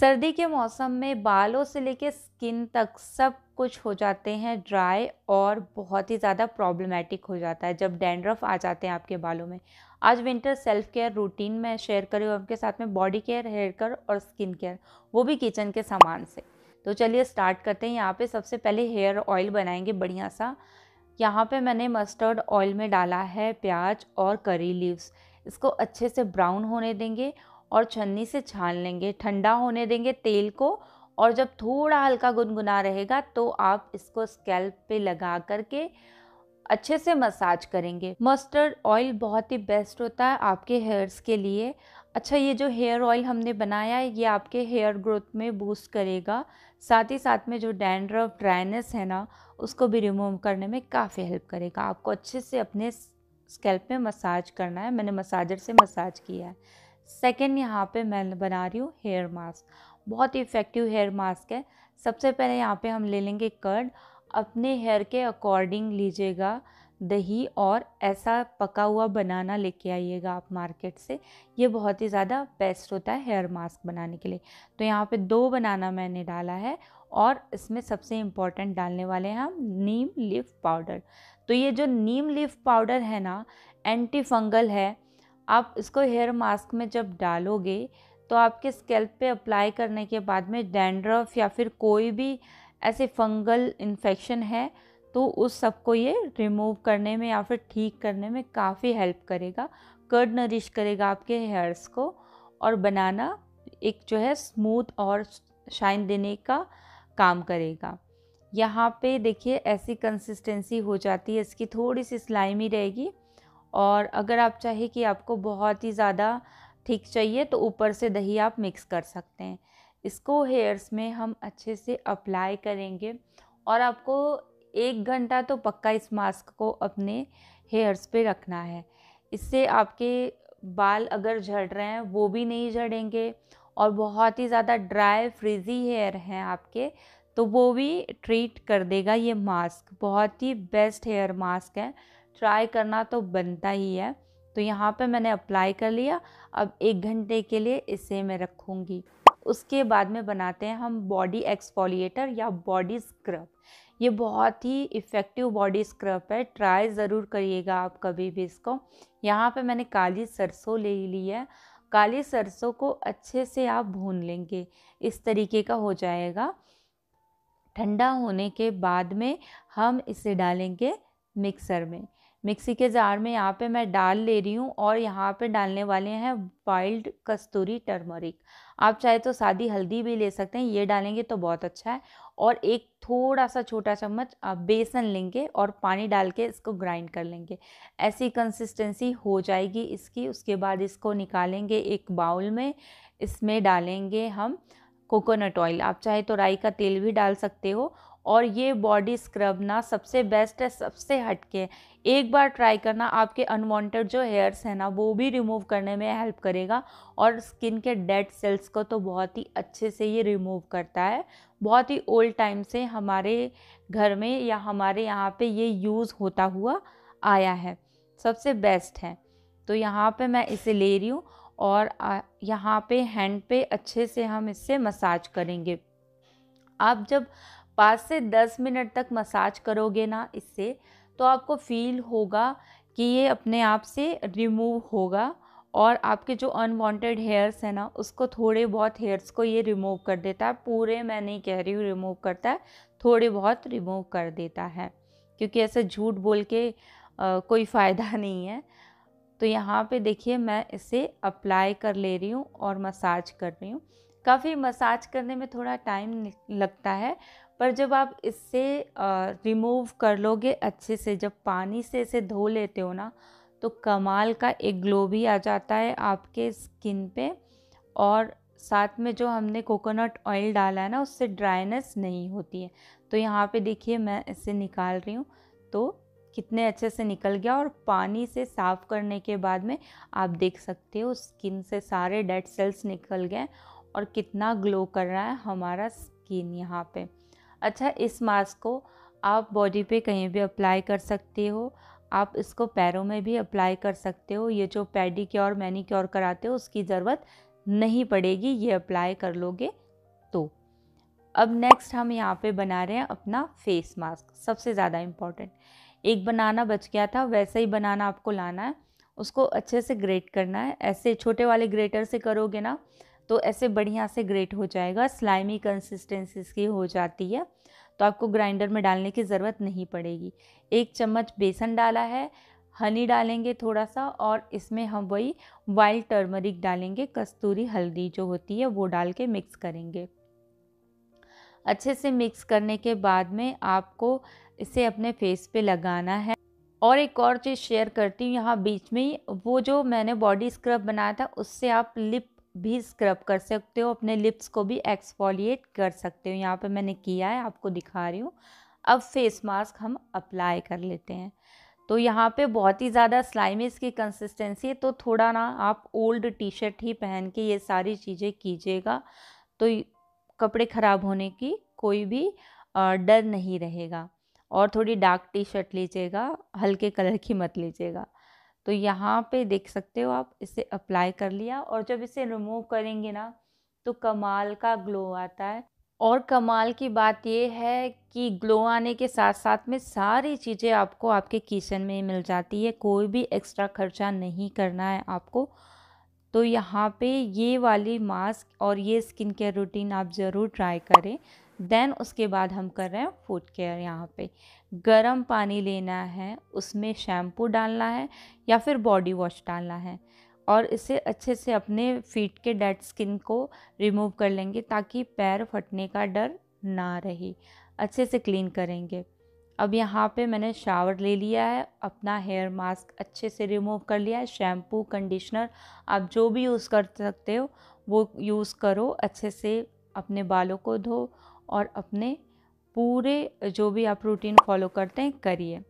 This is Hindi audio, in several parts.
सर्दी के मौसम में बालों से लेके स्किन तक सब कुछ हो जाते हैं ड्राई और बहुत ही ज़्यादा प्रॉब्लमेटिक हो जाता है जब डैंड्रफ आ जाते हैं आपके बालों में आज विंटर सेल्फ केयर रूटीन में शेयर करी आपके साथ में बॉडी केयर हेयर केयर और स्किन केयर वो भी किचन के सामान से तो चलिए स्टार्ट करते हैं यहाँ पे सबसे पहले हेयर ऑयल बनाएंगे बढ़िया सा यहाँ पे मैंने मस्टर्ड ऑयल में डाला है प्याज और करी लीव्स इसको अच्छे से ब्राउन होने देंगे और छन्नी से छान लेंगे ठंडा होने देंगे तेल को और जब थोड़ा हल्का गुनगुना रहेगा तो आप इसको स्कैल्प पे लगा करके अच्छे से मसाज करेंगे मस्टर्ड ऑयल बहुत ही बेस्ट होता है आपके हेयर्स के लिए अच्छा ये जो हेयर ऑयल हमने बनाया है ये आपके हेयर ग्रोथ में बूस्ट करेगा साथ ही साथ में जो डैंड्रफ ड्राइनेस है ना उसको भी रिमूव करने में काफ़ी हेल्प करेगा आपको अच्छे से अपने स्कैल्प में मसाज करना है मैंने मसाजर से मसाज किया है सेकेंड यहाँ पे मैं बना रही हूँ हेयर मास्क बहुत ही इफ़ेक्टिव हेयर मास्क है सबसे पहले यहाँ पे हम ले लेंगे कर्ड अपने हेयर के अकॉर्डिंग लीजिएगा दही और ऐसा पका हुआ बनाना लेके आइएगा आप मार्केट से ये बहुत ही ज़्यादा बेस्ट होता है हेयर मास्क बनाने के लिए तो यहाँ पे दो बनाना मैंने डाला है और इसमें सबसे इम्पॉर्टेंट डालने वाले हैं हम नीम लीफ पाउडर तो ये जो नीम लीफ पाउडर है ना एंटी फंगल है आप इसको हेयर मास्क में जब डालोगे तो आपके स्केल्प पे अप्लाई करने के बाद में डैंड्रफ या फिर कोई भी ऐसे फंगल इन्फेक्शन है तो उस सबको ये रिमूव करने में या फिर ठीक करने में काफ़ी हेल्प करेगा कर्ड नरिश करेगा आपके हेयर्स को और बनाना एक जो है स्मूथ और शाइन देने का काम करेगा यहाँ पे देखिए ऐसी कंसिस्टेंसी हो जाती है इसकी थोड़ी सी स्लाइमी रहेगी और अगर आप चाहे कि आपको बहुत ही ज़्यादा ठीक चाहिए तो ऊपर से दही आप मिक्स कर सकते हैं इसको हेयर्स में हम अच्छे से अप्लाई करेंगे और आपको एक घंटा तो पक्का इस मास्क को अपने हेयर्स पे रखना है इससे आपके बाल अगर झड़ रहे हैं वो भी नहीं झड़ेंगे और बहुत ही ज़्यादा ड्राई फ्रिजी हेयर हैं आपके तो वो भी ट्रीट कर देगा ये मास्क बहुत ही बेस्ट हेयर मास्क है ट्राई करना तो बनता ही है तो यहाँ पे मैंने अप्लाई कर लिया अब एक घंटे के लिए इसे मैं रखूँगी उसके बाद में बनाते हैं हम बॉडी एक्सफोलिएटर या बॉडी स्क्रब ये बहुत ही इफ़ेक्टिव बॉडी स्क्रब है ट्राई ज़रूर करिएगा आप कभी भी इसको यहाँ पे मैंने काली सरसों ले ली है काली सरसों को अच्छे से आप भून लेंगे इस तरीके का हो जाएगा ठंडा होने के बाद में हम इसे डालेंगे मिक्सर में मिक्सी के जार में यहाँ पे मैं डाल ले रही हूँ और यहाँ पे डालने वाले हैं वाइल्ड कस्तूरी टर्मरिक आप चाहे तो सादी हल्दी भी ले सकते हैं ये डालेंगे तो बहुत अच्छा है और एक थोड़ा सा छोटा चम्मच आप बेसन लेंगे और पानी डाल के इसको ग्राइंड कर लेंगे ऐसी कंसिस्टेंसी हो जाएगी इसकी उसके बाद इसको निकालेंगे एक बाउल में इसमें डालेंगे हम कोकोनट ऑयल आप चाहे तो राई का तेल भी डाल सकते हो और ये बॉडी स्क्रब ना सबसे बेस्ट है सबसे हटके एक बार ट्राई करना आपके अनवांटेड जो हेयर्स हैं ना वो भी रिमूव करने में हेल्प करेगा और स्किन के डेड सेल्स को तो बहुत ही अच्छे से ये रिमूव करता है बहुत ही ओल्ड टाइम से हमारे घर में या हमारे यहाँ पे ये यूज़ होता हुआ आया है सबसे बेस्ट है तो यहाँ पे मैं इसे ले रही हूँ और यहाँ पे हैंड पे अच्छे से हम इससे मसाज करेंगे आप जब पाँच से दस मिनट तक मसाज करोगे ना इससे तो आपको फील होगा कि ये अपने आप से रिमूव होगा और आपके जो अनवांटेड हेयर्स हैं ना उसको थोड़े बहुत हेयर्स को ये रिमूव कर देता है पूरे मैं नहीं कह रही हूँ रिमूव करता है थोड़े बहुत रिमूव कर देता है क्योंकि ऐसे झूठ बोल के आ, कोई फ़ायदा नहीं है तो यहाँ पे देखिए मैं इसे अप्लाई कर ले रही हूँ और मसाज कर रही हूँ काफ़ी मसाज करने में थोड़ा टाइम लगता है पर जब आप इससे रिमूव कर लोगे अच्छे से जब पानी से इसे धो लेते हो ना तो कमाल का एक ग्लो भी आ जाता है आपके स्किन पे और साथ में जो हमने कोकोनट ऑयल डाला है ना उससे ड्राइनेस नहीं होती है तो यहाँ पे देखिए मैं इसे निकाल रही हूँ तो कितने अच्छे से निकल गया और पानी से साफ़ करने के बाद में आप देख सकते हो स्किन से सारे डेड सेल्स निकल गए और कितना ग्लो कर रहा है हमारा स्किन यहाँ पे अच्छा इस मास्क को आप बॉडी पे कहीं भी अप्लाई कर सकते हो आप इसको पैरों में भी अप्लाई कर सकते हो ये जो पैडी क्योर मैनी क्योर कराते हो उसकी ज़रूरत नहीं पड़ेगी ये अप्लाई कर लोगे तो अब नेक्स्ट हम यहाँ पे बना रहे हैं अपना फेस मास्क सबसे ज़्यादा इम्पॉर्टेंट एक बनाना बच गया था वैसा ही बनाना आपको लाना है उसको अच्छे से ग्रेट करना है ऐसे छोटे वाले ग्रेटर से करोगे ना तो ऐसे बढ़िया से ग्रेट हो जाएगा स्लाइमी कंसिस्टेंसी इसकी हो जाती है तो आपको ग्राइंडर में डालने की ज़रूरत नहीं पड़ेगी एक चम्मच बेसन डाला है हनी डालेंगे थोड़ा सा और इसमें हम वही वाइल्ड टर्मरिक डालेंगे कस्तूरी हल्दी जो होती है वो डाल के मिक्स करेंगे अच्छे से मिक्स करने के बाद में आपको इसे अपने फेस पे लगाना है और एक और चीज़ शेयर करती हूँ यहाँ बीच में वो जो मैंने बॉडी स्क्रब बनाया था उससे आप लिप भी स्क्रब कर सकते हो अपने लिप्स को भी एक्सफोलिएट कर सकते हो यहाँ पे मैंने किया है आपको दिखा रही हूँ अब फेस मास्क हम अप्लाई कर लेते हैं तो यहाँ पे बहुत ही ज़्यादा स्लाइमी इसकी कंसिस्टेंसी है तो थोड़ा ना आप ओल्ड टी शर्ट ही पहन के ये सारी चीज़ें कीजिएगा तो कपड़े ख़राब होने की कोई भी डर नहीं रहेगा और थोड़ी डार्क टी शर्ट लीजिएगा हल्के कलर की मत लीजिएगा तो यहाँ पे देख सकते हो आप इसे अप्लाई कर लिया और जब इसे रिमूव करेंगे ना तो कमाल का ग्लो आता है और कमाल की बात ये है कि ग्लो आने के साथ साथ में सारी चीज़ें आपको आपके किचन में मिल जाती है कोई भी एक्स्ट्रा खर्चा नहीं करना है आपको तो यहाँ पे ये वाली मास्क और ये स्किन केयर रूटीन आप ज़रूर ट्राई करें देन उसके बाद हम कर रहे हैं फूड केयर यहाँ पे गर्म पानी लेना है उसमें शैम्पू डालना है या फिर बॉडी वॉश डालना है और इसे अच्छे से अपने फीट के डेड स्किन को रिमूव कर लेंगे ताकि पैर फटने का डर ना रहे अच्छे से क्लीन करेंगे अब यहाँ पे मैंने शावर ले लिया है अपना हेयर मास्क अच्छे से रिमूव कर लिया है शैम्पू कंडीशनर आप जो भी यूज़ कर सकते हो वो यूज़ करो अच्छे से अपने बालों को धो और अपने पूरे जो भी आप रूटीन फॉलो करते हैं करिए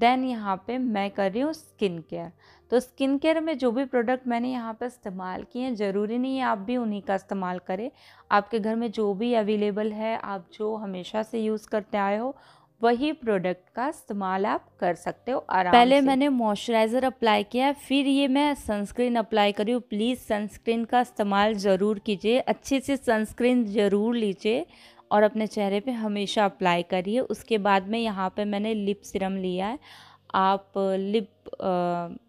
देन यहाँ पे मैं कर रही हूँ स्किन केयर तो स्किन केयर में जो भी प्रोडक्ट मैंने यहाँ पर इस्तेमाल किए हैं ज़रूरी नहीं है आप भी उन्हीं का इस्तेमाल करें आपके घर में जो भी अवेलेबल है आप जो हमेशा से यूज़ करते आए हो वही प्रोडक्ट का इस्तेमाल आप कर सकते हो आराम पहले से। मैंने मॉइस्चराइज़र अप्लाई किया फिर ये मैं सनस्क्रीन अप्लाई करी हूँ प्लीज़ सनस्क्रीन का इस्तेमाल ज़रूर कीजिए अच्छे से सनस्क्रीन ज़रूर लीजिए और अपने चेहरे पे हमेशा अप्लाई करिए उसके बाद में यहाँ पे मैंने लिप सिरम लिया है आप लिप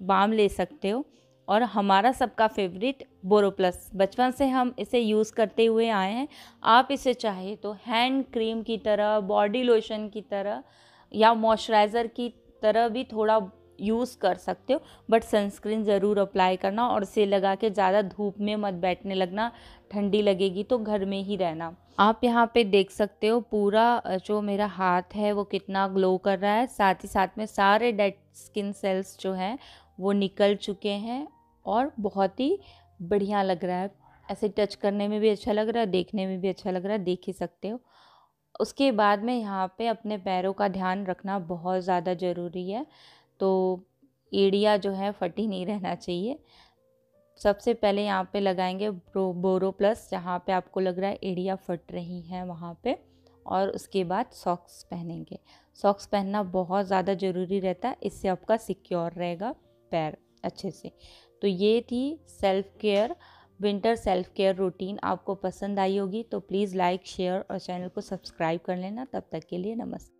बाम ले सकते हो और हमारा सबका फेवरेट बोरो प्लस बचपन से हम इसे यूज़ करते हुए आए हैं आप इसे चाहे तो हैंड क्रीम की तरह बॉडी लोशन की तरह या मॉइस्चराइज़र की तरह भी थोड़ा यूज़ कर सकते हो बट सनस्क्रीन ज़रूर अप्लाई करना और इसे लगा के ज़्यादा धूप में मत बैठने लगना ठंडी लगेगी तो घर में ही रहना आप यहाँ पे देख सकते हो पूरा जो मेरा हाथ है वो कितना ग्लो कर रहा है साथ ही साथ में सारे डेड स्किन सेल्स जो हैं वो निकल चुके हैं और बहुत ही बढ़िया लग रहा है ऐसे टच करने में भी अच्छा लग रहा है देखने में भी अच्छा लग रहा है देख ही सकते हो उसके बाद में यहाँ पे अपने पैरों का ध्यान रखना बहुत ज़्यादा ज़रूरी है तो एड़िया जो है फटी नहीं रहना चाहिए सबसे पहले यहाँ पे लगाएंगे ब्रो बोरो प्लस जहाँ पे आपको लग रहा है एड़िया फट रही हैं वहाँ पे और उसके बाद सॉक्स पहनेंगे सॉक्स पहनना बहुत ज़्यादा ज़रूरी रहता है इससे आपका सिक्योर रहेगा पैर अच्छे से तो ये थी self care winter self care routine आपको पसंद आई होगी तो प्लीज़ लाइक शेयर और चैनल को सब्सक्राइब कर लेना तब तक के लिए नमस्कार